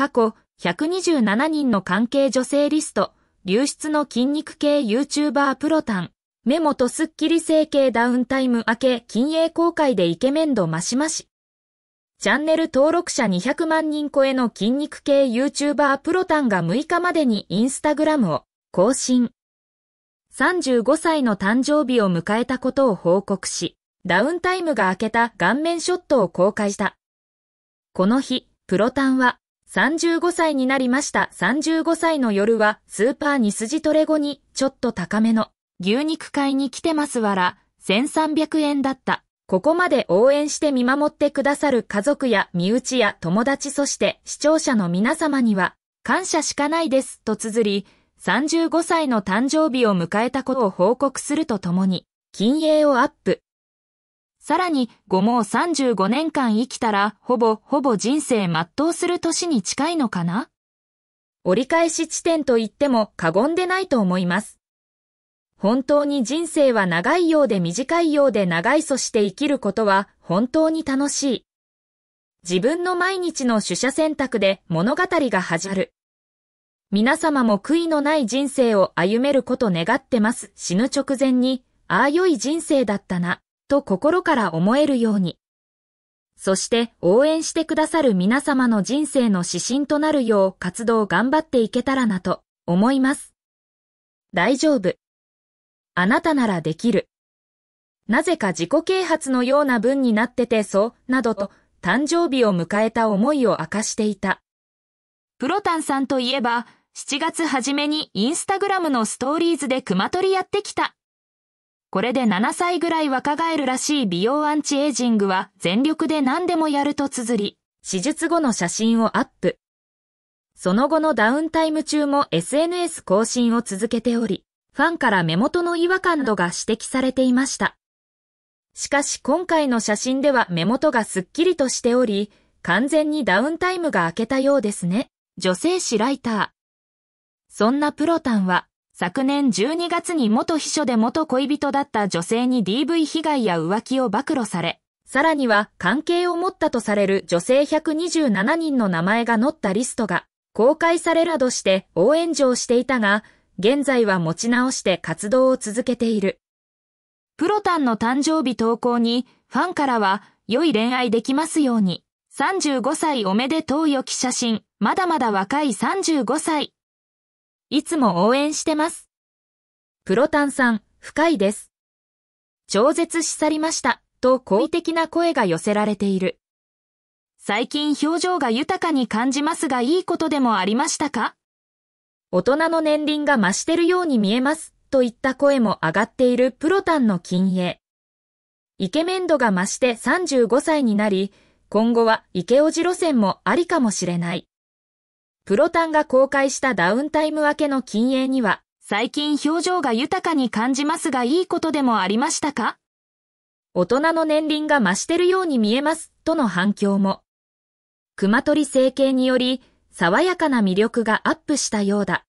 過去127人の関係女性リスト、流出の筋肉系 YouTuber プロタン、メモとスッキリ整形ダウンタイム明け禁営公開でイケメン度増し増し。チャンネル登録者200万人超えの筋肉系 YouTuber プロタンが6日までにインスタグラムを更新。35歳の誕生日を迎えたことを報告し、ダウンタイムが明けた顔面ショットを公開した。この日、プロタンは35歳になりました。35歳の夜は、スーパーに筋トレ後に、ちょっと高めの、牛肉買いに来てますわら、1300円だった。ここまで応援して見守ってくださる家族や身内や友達そして視聴者の皆様には、感謝しかないです、と綴り、35歳の誕生日を迎えたことを報告するとともに、禁鋭をアップ。さらに、5もう35年間生きたら、ほぼほぼ人生全うする年に近いのかな折り返し地点と言っても過言でないと思います。本当に人生は長いようで短いようで長いそして生きることは本当に楽しい。自分の毎日の取捨選択で物語が始まる。皆様も悔いのない人生を歩めること願ってます。死ぬ直前に、ああ良い人生だったな。と心から思えるように。そして応援してくださる皆様の人生の指針となるよう活動頑張っていけたらなと思います。大丈夫。あなたならできる。なぜか自己啓発のような文になっててそう、などと誕生日を迎えた思いを明かしていた。プロタンさんといえば、7月初めにインスタグラムのストーリーズで熊取りやってきたこれで7歳ぐらい若返るらしい美容アンチエイジングは全力で何でもやると綴り、手術後の写真をアップ。その後のダウンタイム中も SNS 更新を続けており、ファンから目元の違和感度が指摘されていました。しかし今回の写真では目元がスッキリとしており、完全にダウンタイムが明けたようですね。女性誌ライター。そんなプロタンは、昨年12月に元秘書で元恋人だった女性に DV 被害や浮気を暴露され、さらには関係を持ったとされる女性127人の名前が載ったリストが公開されなどして応援状していたが、現在は持ち直して活動を続けている。プロタンの誕生日投稿にファンからは良い恋愛できますように。35歳おめでとうよき写真。まだまだ若い35歳。いつも応援してます。プロタンさん、深いです。超絶し去りました、と好意的な声が寄せられている。最近表情が豊かに感じますがいいことでもありましたか大人の年輪が増してるように見えます、といった声も上がっているプロタンの禁煙。イケメン度が増して35歳になり、今後はイケオジ路線もありかもしれない。プロタンが公開したダウンタイム明けの禁煙には、最近表情が豊かに感じますがいいことでもありましたか大人の年輪が増してるように見えます、との反響も。熊取整形により、爽やかな魅力がアップしたようだ。